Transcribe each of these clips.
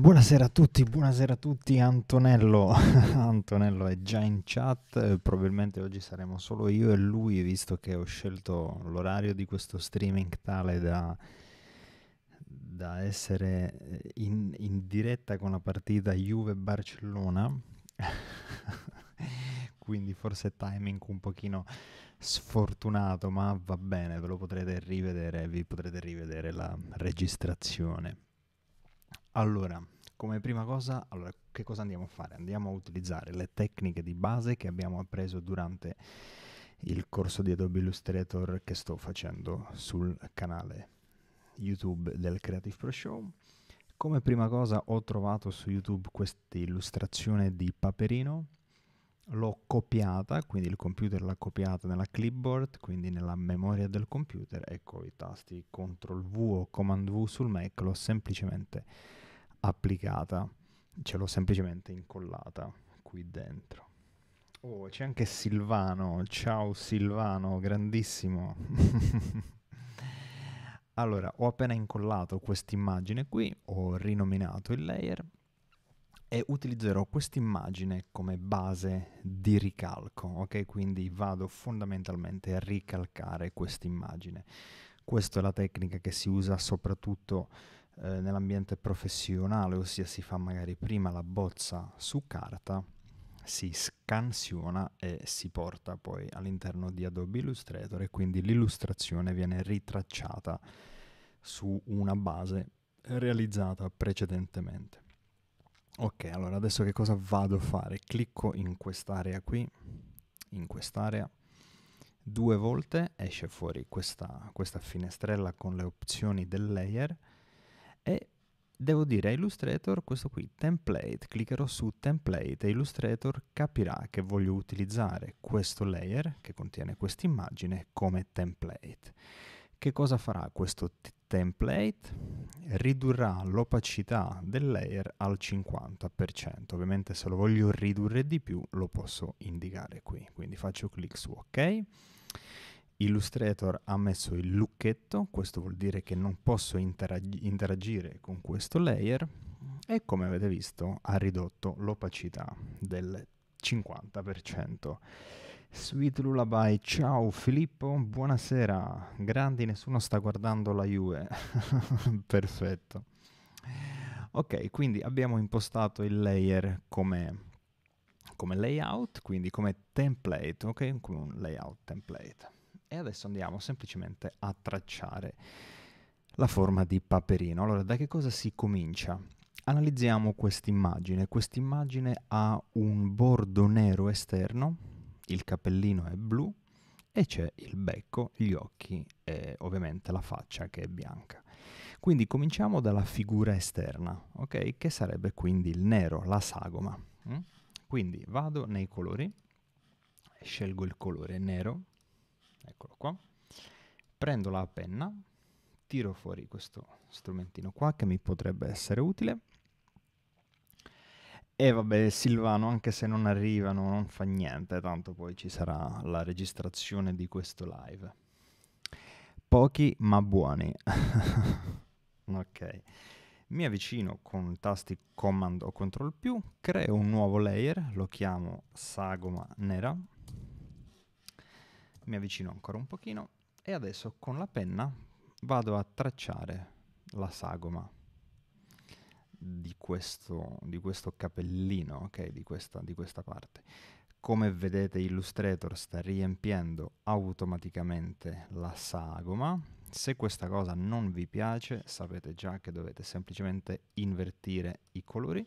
Buonasera a tutti, buonasera a tutti Antonello. Antonello è già in chat, eh, probabilmente oggi saremo solo io e lui, visto che ho scelto l'orario di questo streaming tale da, da essere eh, in, in diretta con la partita Juve-Barcellona. Quindi forse timing un pochino sfortunato, ma va bene, ve lo potrete rivedere, vi potrete rivedere la registrazione. Allora, come prima cosa, allora, che cosa andiamo a fare? Andiamo a utilizzare le tecniche di base che abbiamo appreso durante il corso di Adobe Illustrator che sto facendo sul canale YouTube del Creative Pro Show. Come prima cosa ho trovato su YouTube questa illustrazione di Paperino, l'ho copiata, quindi il computer l'ha copiata nella clipboard, quindi nella memoria del computer, ecco i tasti CTRL V o CMD V sul Mac, l'ho semplicemente applicata, ce l'ho semplicemente incollata qui dentro. Oh, c'è anche Silvano, ciao Silvano, grandissimo. allora, ho appena incollato questa immagine qui, ho rinominato il layer e utilizzerò questa immagine come base di ricalco, ok? Quindi vado fondamentalmente a ricalcare questa immagine. Questa è la tecnica che si usa soprattutto eh, nell'ambiente professionale, ossia si fa magari prima la bozza su carta, si scansiona e si porta poi all'interno di Adobe Illustrator e quindi l'illustrazione viene ritracciata su una base realizzata precedentemente. Ok, allora adesso che cosa vado a fare? Clicco in quest'area qui, in quest'area, due volte esce fuori questa, questa finestrella con le opzioni del layer e devo dire a Illustrator questo qui, template, cliccherò su template e Illustrator capirà che voglio utilizzare questo layer che contiene questa immagine come template. Che cosa farà questo template? Ridurrà l'opacità del layer al 50%, ovviamente se lo voglio ridurre di più lo posso indicare qui, quindi faccio clic su ok Illustrator ha messo il lucchetto, questo vuol dire che non posso interag- interagire con questo layer e come avete visto ha ridotto l'opacità del 50%. Sweet Lullaby, ciao Filippo, buonasera, grandi, nessuno sta guardando la UE, perfetto. Ok, quindi abbiamo impostato il layer come, come layout, quindi come template, ok? Come un layout template e adesso andiamo semplicemente a tracciare la forma di Paperino. Allora, da che cosa si comincia? Analizziamo quest'immagine. Quest'immagine ha un bordo nero esterno, il cappellino è blu e c'è il becco, gli occhi e ovviamente la faccia che è bianca. Quindi cominciamo dalla figura esterna, ok? Che sarebbe quindi il nero, la sagoma. Mm? Quindi vado nei colori, scelgo il colore nero eccolo qua, prendo la penna, tiro fuori questo strumentino qua che mi potrebbe essere utile. E vabbè, Silvano, anche se non arrivano, non fa niente, tanto poi ci sarà la registrazione di questo live. Pochi ma buoni. ok. Mi avvicino con tasti Command o Ctrl più, creo un nuovo layer, lo chiamo sagoma nera mi avvicino ancora un pochino e adesso con la penna vado a tracciare la sagoma di questo, di questo capellino, ok, di, questa, di questa parte. Come vedete Illustrator sta riempiendo automaticamente la sagoma. Se questa cosa non vi piace sapete già che dovete semplicemente invertire i colori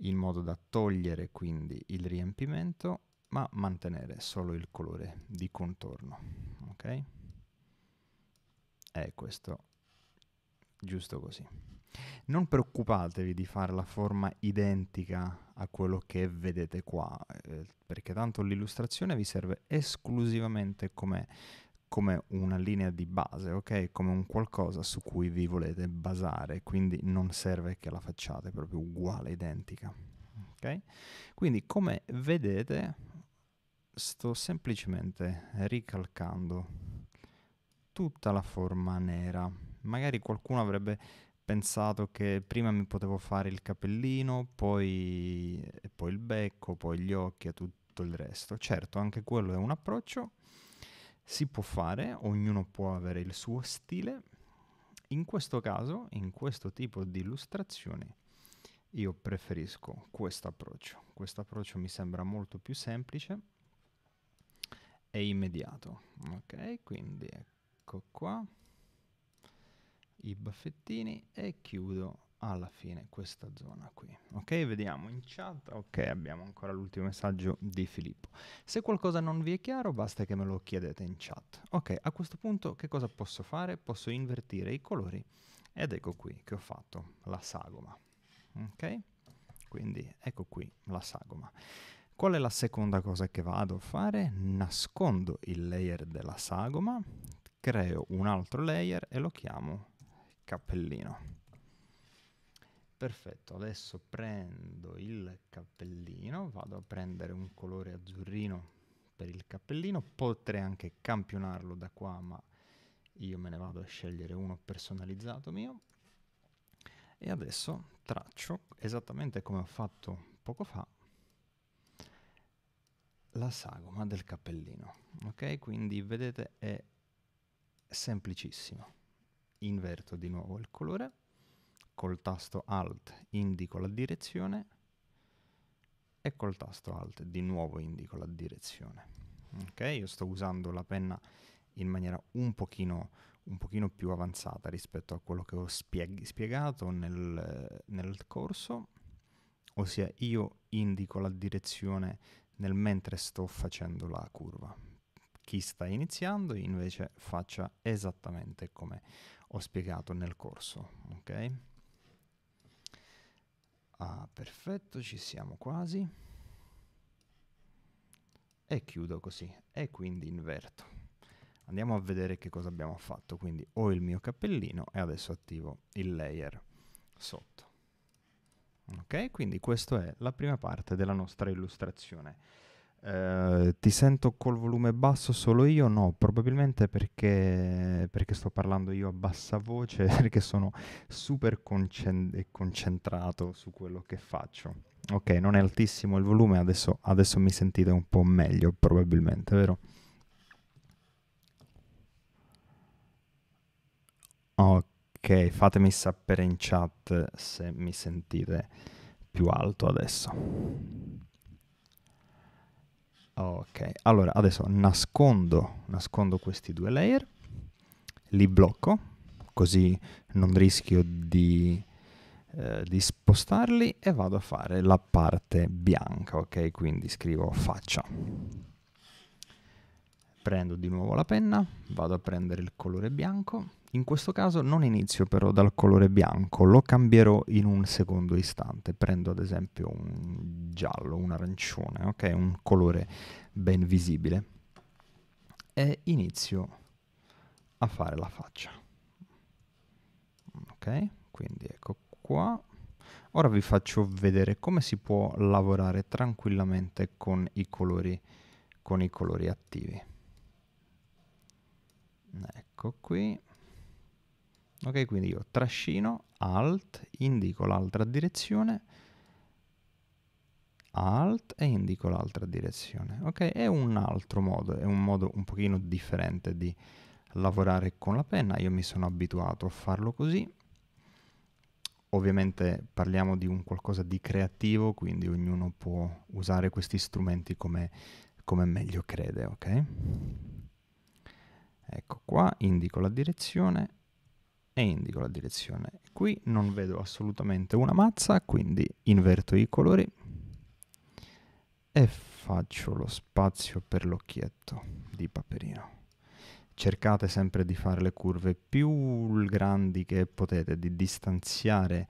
in modo da togliere quindi il riempimento ma mantenere solo il colore di contorno. Ok? È questo, giusto così. Non preoccupatevi di fare la forma identica a quello che vedete qua, eh, perché tanto l'illustrazione vi serve esclusivamente come come una linea di base, ok? Come un qualcosa su cui vi volete basare, quindi non serve che la facciate proprio uguale, identica. Ok? Quindi come vedete, sto semplicemente ricalcando tutta la forma nera. Magari qualcuno avrebbe pensato che prima mi potevo fare il capellino, poi, poi il becco, poi gli occhi e tutto il resto. Certo, anche quello è un approccio, si può fare, ognuno può avere il suo stile. In questo caso, in questo tipo di illustrazioni, io preferisco questo approccio. Questo approccio mi sembra molto più semplice e immediato. Ok, quindi ecco qua i baffettini e chiudo alla fine questa zona qui ok vediamo in chat ok abbiamo ancora l'ultimo messaggio di Filippo se qualcosa non vi è chiaro basta che me lo chiedete in chat ok a questo punto che cosa posso fare posso invertire i colori ed ecco qui che ho fatto la sagoma ok quindi ecco qui la sagoma Qual è la seconda cosa che vado a fare? Nascondo il layer della sagoma, creo un altro layer e lo chiamo cappellino. Perfetto, adesso prendo il cappellino, vado a prendere un colore azzurrino per il cappellino, potrei anche campionarlo da qua, ma io me ne vado a scegliere uno personalizzato mio. E adesso traccio esattamente come ho fatto poco fa la sagoma del cappellino. Ok, quindi vedete è semplicissimo. Inverto di nuovo il colore, col tasto Alt indico la direzione e col tasto Alt di nuovo indico la direzione. Ok, io sto usando la penna in maniera un pochino, un pochino più avanzata rispetto a quello che ho spieg spiegato nel, nel corso, ossia io indico la direzione nel mentre sto facendo la curva. Chi sta iniziando invece faccia esattamente come ho spiegato nel corso, ok? Ah, perfetto, ci siamo quasi. E chiudo così, e quindi inverto. Andiamo a vedere che cosa abbiamo fatto, quindi ho il mio cappellino e adesso attivo il layer sotto. Ok, quindi questa è la prima parte della nostra illustrazione. Eh, ti sento col volume basso solo io? No, probabilmente perché, perché sto parlando io a bassa voce, perché sono super concent- concentrato su quello che faccio. Ok, non è altissimo il volume, adesso, adesso mi sentite un po' meglio probabilmente, vero? Ok. Ok, fatemi sapere in chat se mi sentite più alto adesso. Ok, allora adesso nascondo, nascondo questi due layer, li blocco, così non rischio di, eh, di spostarli e vado a fare la parte bianca, ok? Quindi scrivo faccia. Prendo di nuovo la penna, vado a prendere il colore bianco, in questo caso non inizio però dal colore bianco, lo cambierò in un secondo istante. Prendo ad esempio un giallo, un arancione, ok? Un colore ben visibile. E inizio a fare la faccia. Ok? Quindi ecco qua. Ora vi faccio vedere come si può lavorare tranquillamente con i colori, con i colori attivi. Ecco qui ok quindi io trascino alt indico l'altra direzione alt e indico l'altra direzione ok è un altro modo è un modo un pochino differente di lavorare con la penna io mi sono abituato a farlo così ovviamente parliamo di un qualcosa di creativo quindi ognuno può usare questi strumenti come, come meglio crede ok ecco qua indico la direzione e indico la direzione. Qui non vedo assolutamente una mazza, quindi inverto i colori e faccio lo spazio per l'occhietto di paperino. Cercate sempre di fare le curve più grandi che potete, di distanziare,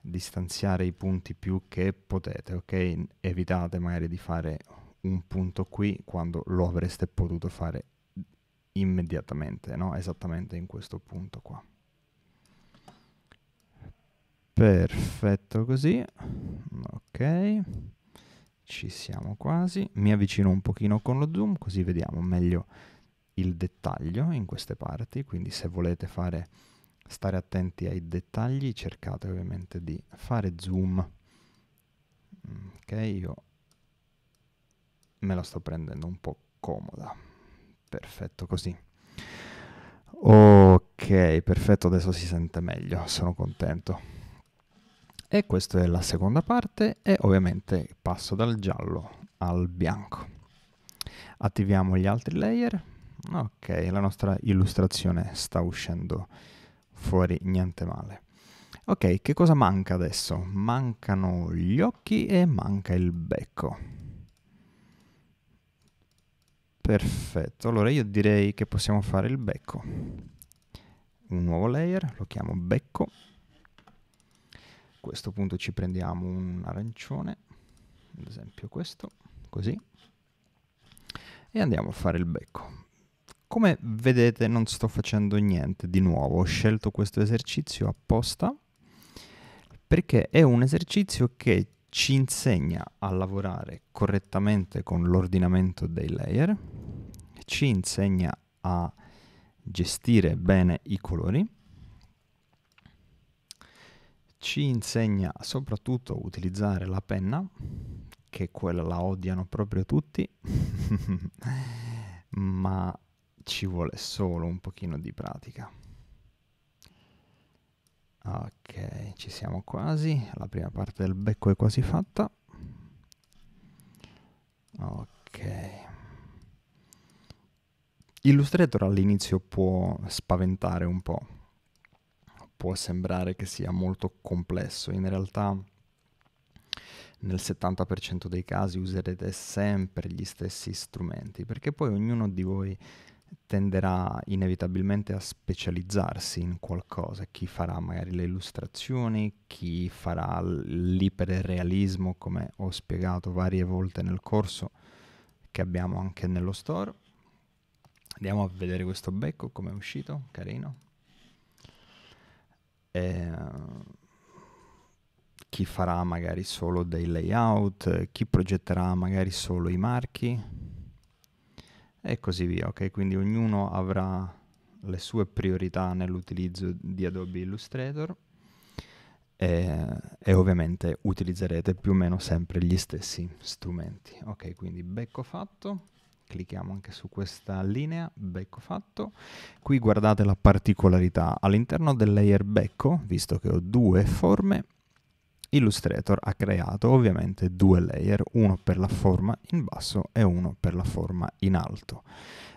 distanziare i punti più che potete, ok? Evitate magari di fare un punto qui quando lo avreste potuto fare immediatamente, no? Esattamente in questo punto qua. Perfetto così, ok, ci siamo quasi, mi avvicino un pochino con lo zoom così vediamo meglio il dettaglio in queste parti, quindi se volete fare, stare attenti ai dettagli cercate ovviamente di fare zoom, ok, io me la sto prendendo un po' comoda, perfetto così. Ok, perfetto, adesso si sente meglio, sono contento. E questa è la seconda parte e ovviamente passo dal giallo al bianco. Attiviamo gli altri layer. Ok, la nostra illustrazione sta uscendo fuori niente male. Ok, che cosa manca adesso? Mancano gli occhi e manca il becco. Perfetto, allora io direi che possiamo fare il becco. Un nuovo layer, lo chiamo becco questo punto ci prendiamo un arancione, ad esempio questo, così, e andiamo a fare il becco. Come vedete non sto facendo niente di nuovo, ho scelto questo esercizio apposta perché è un esercizio che ci insegna a lavorare correttamente con l'ordinamento dei layer, ci insegna a gestire bene i colori ci insegna soprattutto a utilizzare la penna, che quella la odiano proprio tutti, ma ci vuole solo un pochino di pratica. Ok, ci siamo quasi, la prima parte del becco è quasi fatta. Ok. Illustrator all'inizio può spaventare un po', può sembrare che sia molto complesso, in realtà nel 70% dei casi userete sempre gli stessi strumenti, perché poi ognuno di voi tenderà inevitabilmente a specializzarsi in qualcosa, chi farà magari le illustrazioni, chi farà l'iperrealismo come ho spiegato varie volte nel corso che abbiamo anche nello store. Andiamo a vedere questo becco come è uscito, carino. E, ehm, chi farà magari solo dei layout, chi progetterà magari solo i marchi e così via, ok? Quindi ognuno avrà le sue priorità nell'utilizzo di Adobe Illustrator e, eh, e ovviamente utilizzerete più o meno sempre gli stessi strumenti. Ok, quindi becco fatto clicchiamo anche su questa linea, becco fatto. Qui guardate la particolarità, all'interno del layer becco, visto che ho due forme, Illustrator ha creato ovviamente due layer, uno per la forma in basso e uno per la forma in alto.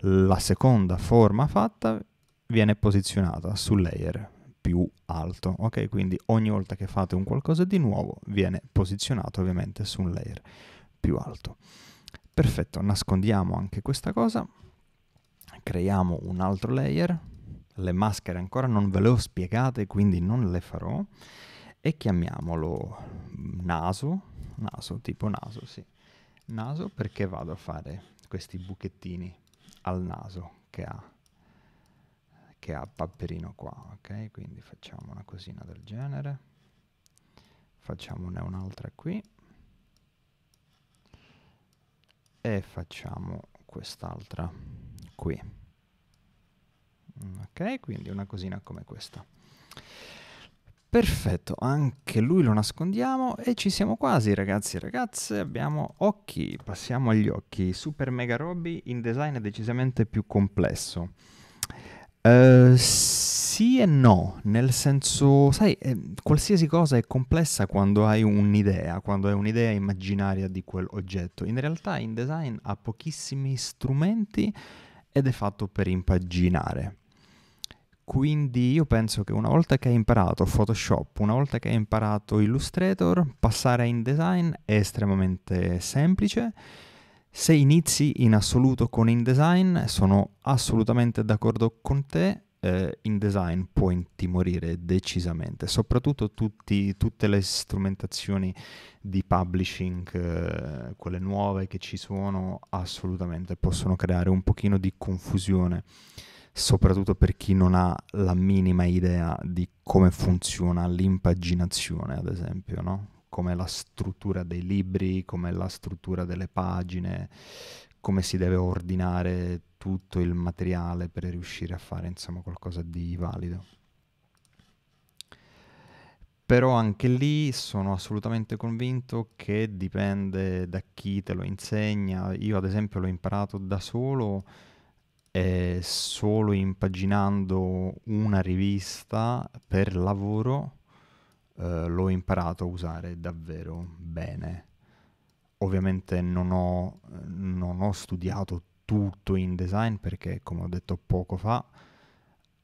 La seconda forma fatta viene posizionata sul layer più alto, ok? Quindi ogni volta che fate un qualcosa di nuovo viene posizionato ovviamente su un layer più alto. Perfetto, nascondiamo anche questa cosa, creiamo un altro layer, le maschere ancora non ve le ho spiegate quindi non le farò, e chiamiamolo naso, naso tipo naso, sì, naso perché vado a fare questi buchettini al naso che ha che ha Papperino qua, ok? Quindi facciamo una cosina del genere, facciamone un'altra qui. e facciamo quest'altra qui ok quindi una cosina come questa perfetto anche lui lo nascondiamo e ci siamo quasi ragazzi e ragazze abbiamo occhi passiamo agli occhi super mega robby in design è decisamente più complesso eh, sì e no, nel senso, sai, eh, qualsiasi cosa è complessa quando hai un'idea, quando hai un'idea immaginaria di quell'oggetto. In realtà InDesign ha pochissimi strumenti ed è fatto per impaginare. Quindi io penso che una volta che hai imparato Photoshop, una volta che hai imparato Illustrator, passare a InDesign è estremamente semplice se inizi in assoluto con InDesign, sono assolutamente d'accordo con te, eh, InDesign può intimorire decisamente, soprattutto tutti, tutte le strumentazioni di publishing, eh, quelle nuove che ci sono, assolutamente possono creare un pochino di confusione, soprattutto per chi non ha la minima idea di come funziona l'impaginazione, ad esempio, no? come la struttura dei libri, come la struttura delle pagine, come si deve ordinare tutto il materiale per riuscire a fare insomma qualcosa di valido. Però anche lì sono assolutamente convinto che dipende da chi te lo insegna. Io ad esempio l'ho imparato da solo eh, solo impaginando una rivista per lavoro eh, l'ho imparato a usare davvero bene. Ovviamente non ho, non ho, studiato tutto in design perché, come ho detto poco fa,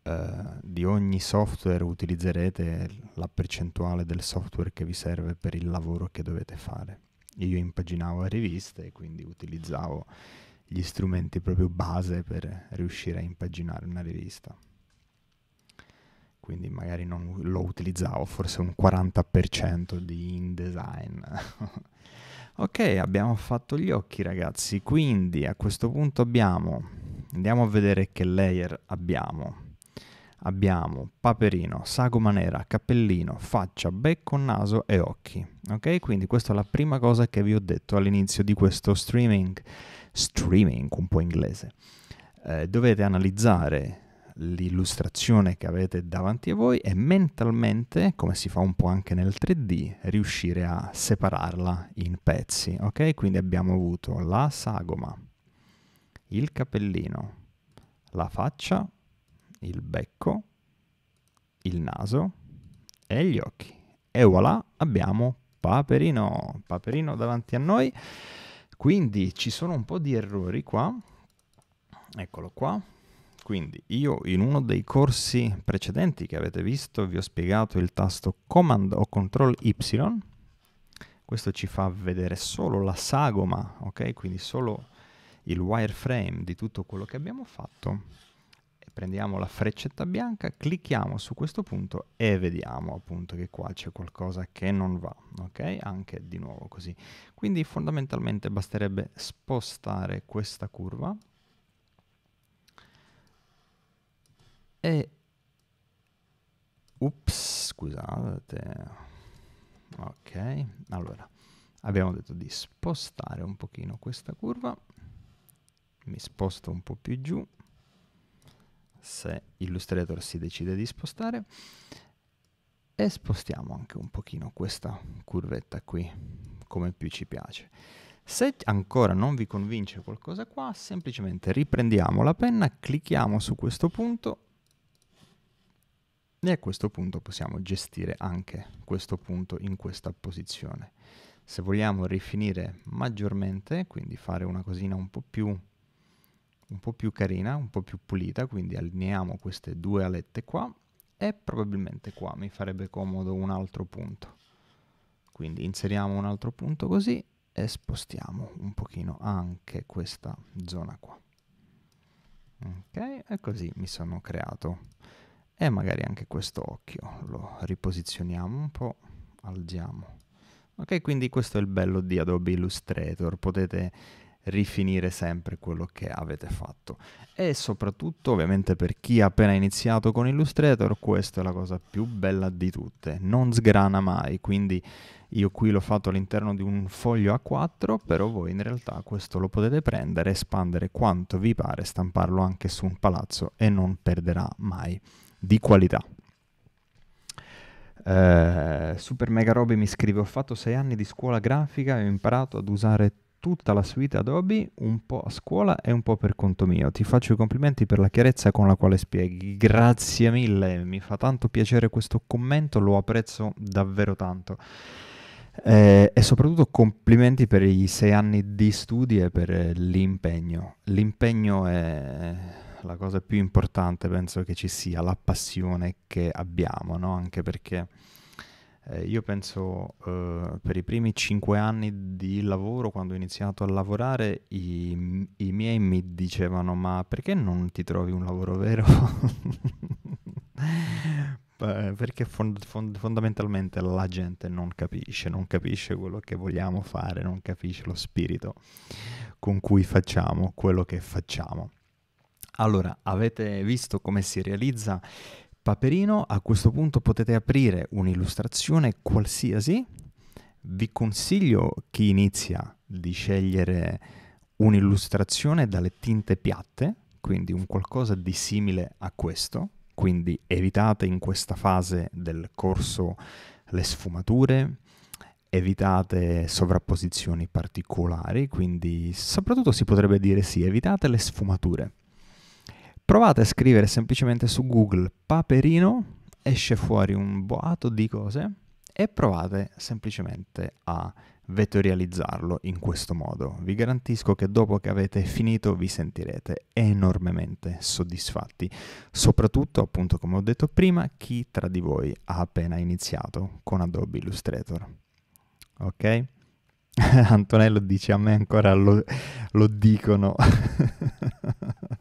eh, di ogni software utilizzerete la percentuale del software che vi serve per il lavoro che dovete fare. Io impaginavo riviste e quindi utilizzavo gli strumenti proprio base per riuscire a impaginare una rivista quindi magari non lo utilizzavo, forse un 40% di InDesign. ok, abbiamo fatto gli occhi ragazzi, quindi a questo punto abbiamo, andiamo a vedere che layer abbiamo. Abbiamo paperino, sagoma nera, cappellino, faccia, becco, naso e occhi. Ok, quindi questa è la prima cosa che vi ho detto all'inizio di questo streaming, streaming un po' inglese. Eh, dovete analizzare l'illustrazione che avete davanti a voi e mentalmente, come si fa un po' anche nel 3D, riuscire a separarla in pezzi, ok? Quindi abbiamo avuto la sagoma, il capellino, la faccia, il becco, il naso e gli occhi. E voilà, abbiamo Paperino, Paperino davanti a noi. Quindi ci sono un po' di errori qua. Eccolo qua, quindi io in uno dei corsi precedenti che avete visto vi ho spiegato il tasto Command o Control Y. Questo ci fa vedere solo la sagoma, ok? Quindi solo il wireframe di tutto quello che abbiamo fatto. prendiamo la freccetta bianca, clicchiamo su questo punto e vediamo appunto che qua c'è qualcosa che non va, ok? Anche di nuovo così. Quindi fondamentalmente basterebbe spostare questa curva E... Ups, scusate. Ok, allora abbiamo detto di spostare un pochino questa curva. Mi sposto un po' più giù se Illustrator si decide di spostare e spostiamo anche un pochino questa curvetta qui come più ci piace. Se ancora non vi convince qualcosa qua, semplicemente riprendiamo la penna, clicchiamo su questo punto e a questo punto possiamo gestire anche questo punto in questa posizione. Se vogliamo rifinire maggiormente, quindi fare una cosina un po' più, un po più carina, un po' più pulita, quindi allineiamo queste due alette qua e probabilmente qua mi farebbe comodo un altro punto. Quindi inseriamo un altro punto così e spostiamo un pochino anche questa zona qua. Ok, e così mi sono creato e magari anche questo occhio lo riposizioniamo un po', alziamo. Ok, quindi questo è il bello di Adobe Illustrator, potete rifinire sempre quello che avete fatto e soprattutto ovviamente per chi ha appena iniziato con Illustrator questa è la cosa più bella di tutte non sgrana mai quindi io qui l'ho fatto all'interno di un foglio A4 però voi in realtà questo lo potete prendere espandere quanto vi pare stamparlo anche su un palazzo e non perderà mai di qualità. Eh, Super Mega Roby mi scrive: Ho fatto 6 anni di scuola grafica e ho imparato ad usare tutta la suite Adobe, un po' a scuola e un po' per conto mio. Ti faccio i complimenti per la chiarezza con la quale spieghi. Grazie mille, mi fa tanto piacere questo commento, lo apprezzo davvero tanto. Eh, e soprattutto complimenti per i 6 anni di studi e per l'impegno. L'impegno è la cosa più importante penso che ci sia la passione che abbiamo, no? anche perché eh, io penso eh, per i primi cinque anni di lavoro, quando ho iniziato a lavorare, i, i miei mi dicevano ma perché non ti trovi un lavoro vero? perché fond- fond- fondamentalmente la gente non capisce, non capisce quello che vogliamo fare, non capisce lo spirito con cui facciamo quello che facciamo. Allora, avete visto come si realizza Paperino? A questo punto potete aprire un'illustrazione qualsiasi. Vi consiglio chi inizia di scegliere un'illustrazione dalle tinte piatte, quindi un qualcosa di simile a questo. Quindi evitate in questa fase del corso le sfumature, evitate sovrapposizioni particolari, quindi soprattutto si potrebbe dire sì, evitate le sfumature provate a scrivere semplicemente su Google paperino, esce fuori un boato di cose e provate semplicemente a vettorializzarlo in questo modo. Vi garantisco che dopo che avete finito vi sentirete enormemente soddisfatti, soprattutto appunto come ho detto prima chi tra di voi ha appena iniziato con Adobe Illustrator. Ok? Antonello dice a me ancora lo, lo dicono.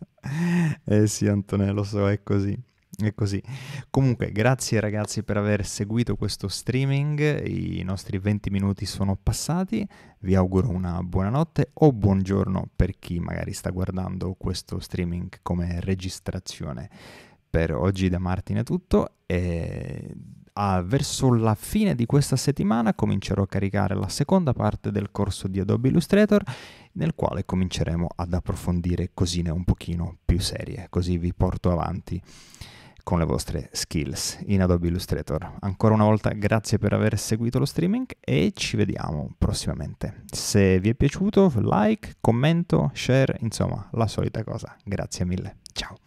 eh sì, Antonello, lo so, è così. E così. Comunque, grazie ragazzi per aver seguito questo streaming. I nostri 20 minuti sono passati. Vi auguro una buonanotte o buongiorno per chi magari sta guardando questo streaming come registrazione. Per oggi da Martin è tutto e verso la fine di questa settimana comincerò a caricare la seconda parte del corso di Adobe Illustrator nel quale cominceremo ad approfondire cosine un pochino più serie, così vi porto avanti con le vostre skills in Adobe Illustrator. Ancora una volta grazie per aver seguito lo streaming e ci vediamo prossimamente. Se vi è piaciuto, like, commento, share, insomma, la solita cosa. Grazie mille. Ciao.